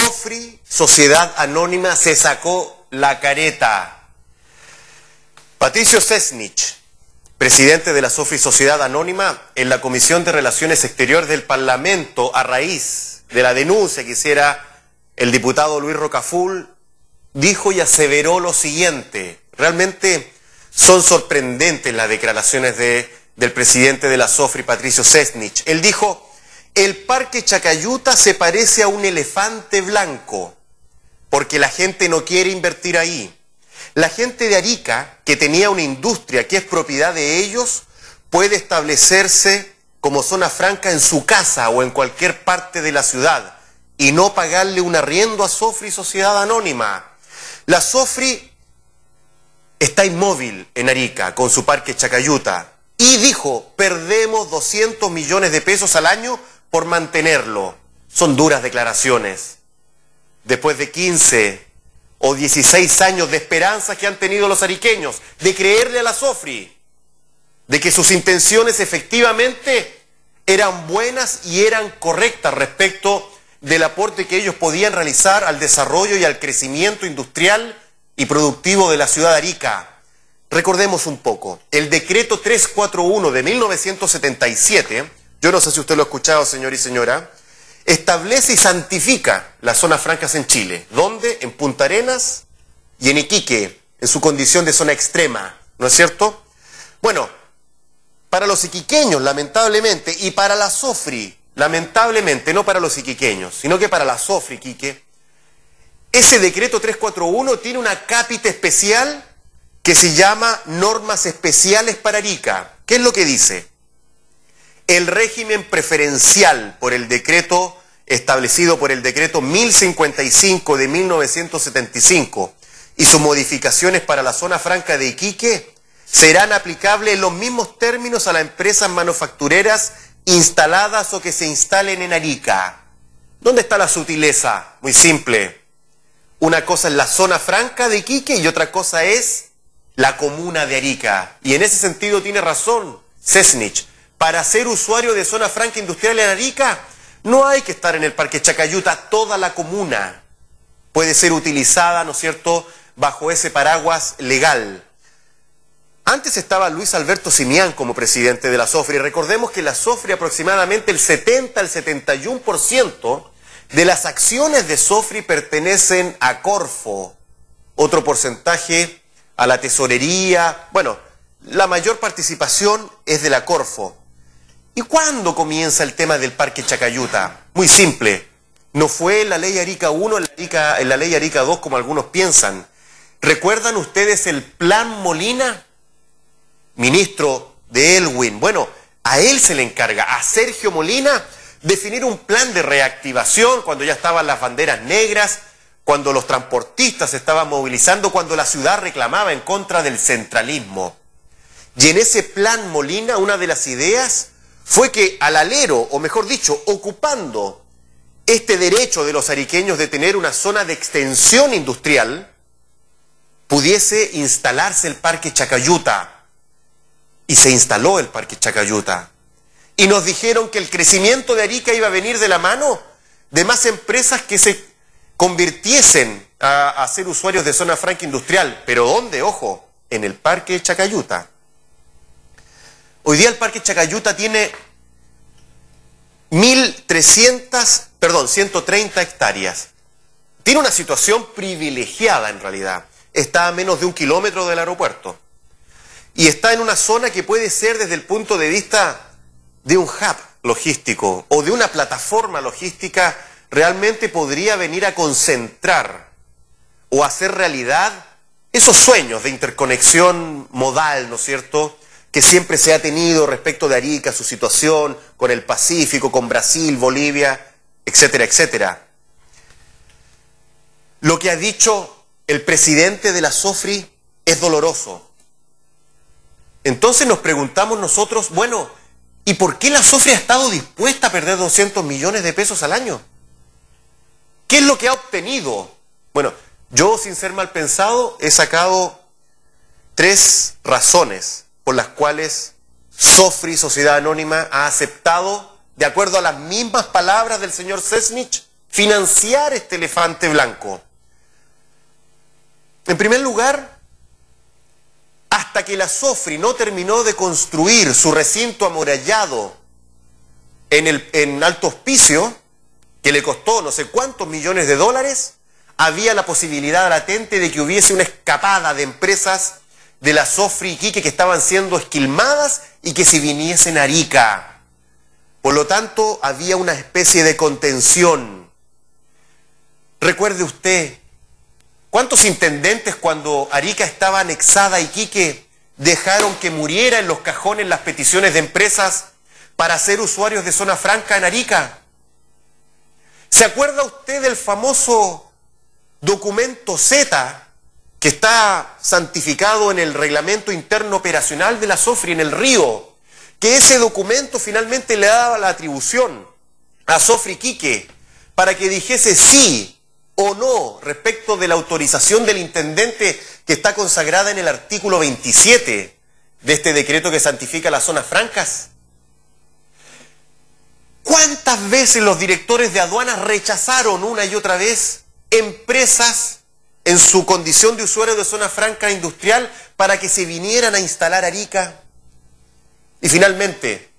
Sofri, Sociedad Anónima, se sacó la careta. Patricio Sesnich, presidente de la Sofri Sociedad Anónima, en la Comisión de Relaciones Exteriores del Parlamento, a raíz de la denuncia que hiciera el diputado Luis Rocaful, dijo y aseveró lo siguiente. Realmente son sorprendentes las declaraciones del presidente de la Sofri, Patricio Sesnich. Él dijo... El parque Chacayuta se parece a un elefante blanco, porque la gente no quiere invertir ahí. La gente de Arica, que tenía una industria que es propiedad de ellos, puede establecerse como zona franca en su casa o en cualquier parte de la ciudad y no pagarle un arriendo a Sofri Sociedad Anónima. La Sofri está inmóvil en Arica con su parque Chacayuta y dijo, perdemos 200 millones de pesos al año por mantenerlo. Son duras declaraciones. Después de 15 o 16 años de esperanza que han tenido los ariqueños, de creerle a la Sofri, de que sus intenciones efectivamente eran buenas y eran correctas respecto del aporte que ellos podían realizar al desarrollo y al crecimiento industrial y productivo de la ciudad de Arica. Recordemos un poco, el decreto 341 de 1977 yo no sé si usted lo ha escuchado, señor y señora, establece y santifica las zonas francas en Chile. ¿Dónde? En Punta Arenas y en Iquique, en su condición de zona extrema, ¿no es cierto? Bueno, para los iquiqueños, lamentablemente, y para la SOFRI, lamentablemente, no para los iquiqueños, sino que para la SOFRI, Iquique, ese decreto 341 tiene una cápita especial que se llama Normas Especiales para Arica. ¿Qué es lo que dice? el régimen preferencial por el decreto establecido por el decreto 1055 de 1975 y sus modificaciones para la zona franca de Iquique serán aplicables en los mismos términos a las empresas manufactureras instaladas o que se instalen en Arica. ¿Dónde está la sutileza? Muy simple. Una cosa es la zona franca de Iquique y otra cosa es la comuna de Arica. Y en ese sentido tiene razón Cesnich para ser usuario de zona franca industrial en Arica, no hay que estar en el Parque Chacayuta, toda la comuna puede ser utilizada, ¿no es cierto?, bajo ese paraguas legal. Antes estaba Luis Alberto Simián como presidente de la Sofri. y recordemos que la Sofri, aproximadamente el 70 al 71% de las acciones de Sofri pertenecen a Corfo, otro porcentaje a la tesorería, bueno, la mayor participación es de la Corfo. ¿Y cuándo comienza el tema del Parque Chacayuta? Muy simple. No fue en la ley Arica 1, en la, ley Arica 2, como algunos piensan. ¿Recuerdan ustedes el Plan Molina? Ministro de Elwin. Bueno, a él se le encarga, a Sergio Molina, definir un plan de reactivación cuando ya estaban las banderas negras, cuando los transportistas estaban movilizando, cuando la ciudad reclamaba en contra del centralismo. Y en ese plan Molina, una de las ideas fue que al alero, o mejor dicho, ocupando este derecho de los ariqueños de tener una zona de extensión industrial, pudiese instalarse el Parque Chacayuta. Y se instaló el Parque Chacayuta. Y nos dijeron que el crecimiento de Arica iba a venir de la mano de más empresas que se convirtiesen a, a ser usuarios de zona franca industrial. Pero ¿dónde? Ojo, en el Parque Chacayuta. Hoy día el Parque Chacayuta tiene 1.300, perdón, 130 hectáreas. Tiene una situación privilegiada en realidad. Está a menos de un kilómetro del aeropuerto. Y está en una zona que puede ser desde el punto de vista de un hub logístico o de una plataforma logística realmente podría venir a concentrar o hacer realidad esos sueños de interconexión modal, ¿no es cierto?, que siempre se ha tenido respecto de Arica, su situación con el Pacífico, con Brasil, Bolivia, etcétera, etcétera. Lo que ha dicho el presidente de la SOFRI es doloroso. Entonces nos preguntamos nosotros, bueno, ¿y por qué la SOFRI ha estado dispuesta a perder 200 millones de pesos al año? ¿Qué es lo que ha obtenido? Bueno, yo sin ser mal pensado he sacado tres razones por las cuales Sofri, Sociedad Anónima, ha aceptado, de acuerdo a las mismas palabras del señor Sesnich, financiar este elefante blanco. En primer lugar, hasta que la Sofri no terminó de construir su recinto amurallado en, el, Alto Hospicio, que le costó no sé cuántos millones de dólares, había la posibilidad latente de que hubiese una escapada de empresas de la Sofri Quique que estaban siendo esquilmadas y que se viniesen a Arica. Por lo tanto, había una especie de contención. Recuerde usted, ¿cuántos intendentes cuando Arica estaba anexada y Quique dejaron que muriera en los cajones las peticiones de empresas para ser usuarios de zona franca en Arica? ¿Se acuerda usted del famoso documento Z que está santificado en el reglamento interno operacional de la SOFRI, en el río, que ese documento finalmente le daba la atribución a Sofri Quique para que dijese sí o no respecto de la autorización del intendente que está consagrada en el artículo 27 de este decreto que santifica las zonas francas. ¿Cuántas veces los directores de aduanas rechazaron una y otra vez empresas en su condición de usuario de zona franca industrial para que se vinieran a instalar Arica. Y finalmente,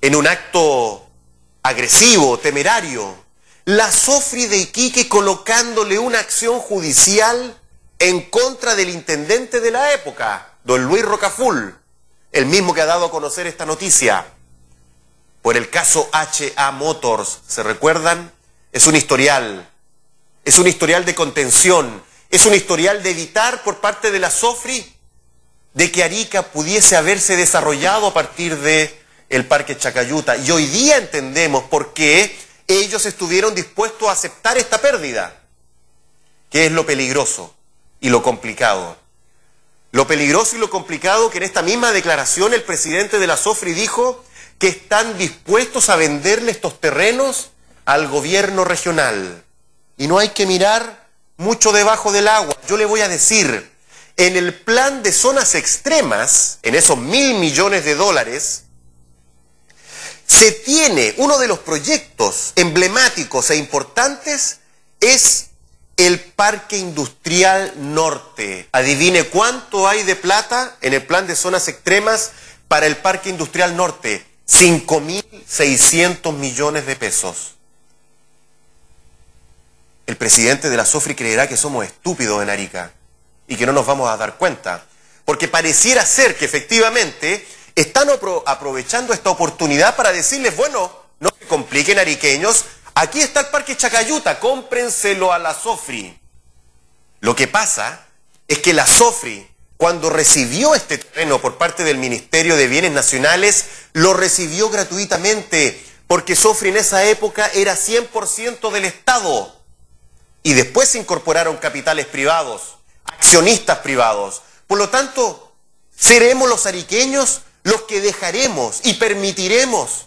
en un acto agresivo, temerario, la Sofri de Iquique colocándole una acción judicial en contra del intendente de la época, don Luis Rocafull, el mismo que ha dado a conocer esta noticia. Por el caso HA Motors, ¿se recuerdan? Es un historial, es un historial de contención, es un historial de evitar por parte de la SOFRI de que Arica pudiese haberse desarrollado a partir de el Parque Chacayuta. Y hoy día entendemos por qué ellos estuvieron dispuestos a aceptar esta pérdida, que es lo peligroso y lo complicado. Lo peligroso y lo complicado que en esta misma declaración el presidente de la SOFRI dijo que están dispuestos a venderle estos terrenos al gobierno regional. Y no hay que mirar mucho debajo del agua. Yo le voy a decir, en el plan de zonas extremas, en esos mil millones de dólares, se tiene uno de los proyectos emblemáticos e importantes es el Parque Industrial Norte. Adivine cuánto hay de plata en el plan de zonas extremas para el Parque Industrial Norte. 5.600 millones de pesos. El presidente de la SOFRI creerá que somos estúpidos en Arica y que no nos vamos a dar cuenta. Porque pareciera ser que efectivamente están aprovechando esta oportunidad para decirles, bueno, no se compliquen ariqueños, aquí está el Parque Chacayuta, cómprenselo a la SOFRI. Lo que pasa es que la SOFRI, cuando recibió este terreno por parte del Ministerio de Bienes Nacionales, lo recibió gratuitamente, porque SOFRI en esa época era 100% del Estado y después se incorporaron capitales privados, accionistas privados. Por lo tanto, seremos los ariqueños los que dejaremos y permitiremos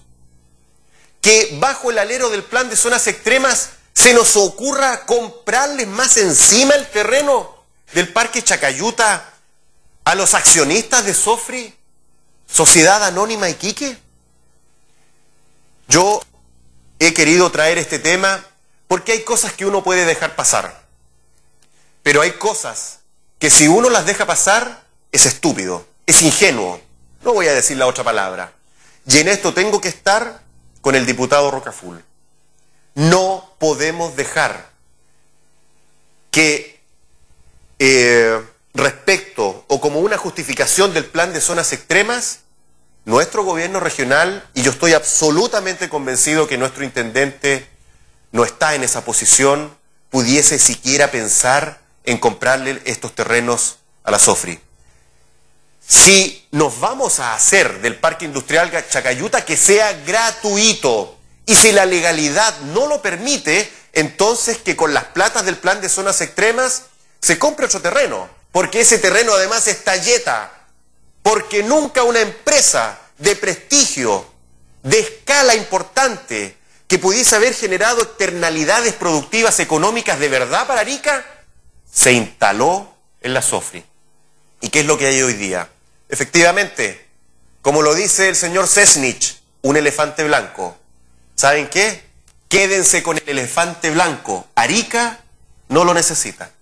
que bajo el alero del plan de zonas extremas se nos ocurra comprarles más encima el terreno del Parque Chacayuta a los accionistas de Sofri, Sociedad Anónima Iquique. Yo he querido traer este tema porque hay cosas que uno puede dejar pasar. Pero hay cosas que si uno las deja pasar, es estúpido, es ingenuo. No voy a decir la otra palabra. Y en esto tengo que estar con el diputado Rocaful. No podemos dejar que eh, respecto o como una justificación del plan de zonas extremas, nuestro gobierno regional, y yo estoy absolutamente convencido que nuestro intendente no está en esa posición, pudiese siquiera pensar en comprarle estos terrenos a la Sofri. Si nos vamos a hacer del Parque Industrial Chacayuta que sea gratuito y si la legalidad no lo permite, entonces que con las platas del plan de zonas extremas se compre otro terreno, porque ese terreno además es talleta, porque nunca una empresa de prestigio, de escala importante, que pudiese haber generado externalidades productivas económicas de verdad para Arica, se instaló en la SOFRI. ¿Y qué es lo que hay hoy día? Efectivamente, como lo dice el señor Sesnich, un elefante blanco. ¿Saben qué? Quédense con el elefante blanco. Arica no lo necesita.